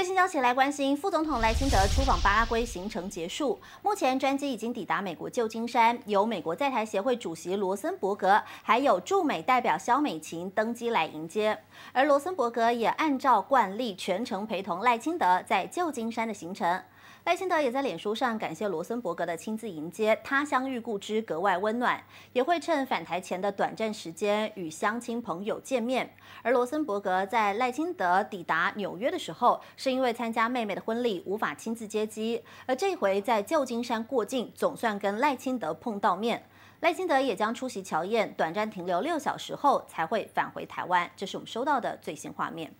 最新消息来，关心副总统赖清德出访巴拉圭行程结束，目前专机已经抵达美国旧金山，由美国在台协会主席罗森伯格还有驻美代表肖美琴登机来迎接，而罗森伯格也按照惯例全程陪同赖清德在旧金山的行程。赖清德也在脸书上感谢罗森伯格的亲自迎接，他乡遇故知格外温暖，也会趁返台前的短暂时间与乡亲朋友见面。而罗森伯格在赖清德抵达纽约的时候，是。因为参加妹妹的婚礼无法亲自接机，而这回在旧金山过境，总算跟赖清德碰到面。赖清德也将出席乔宴，短暂停留六小时后才会返回台湾。这是我们收到的最新画面。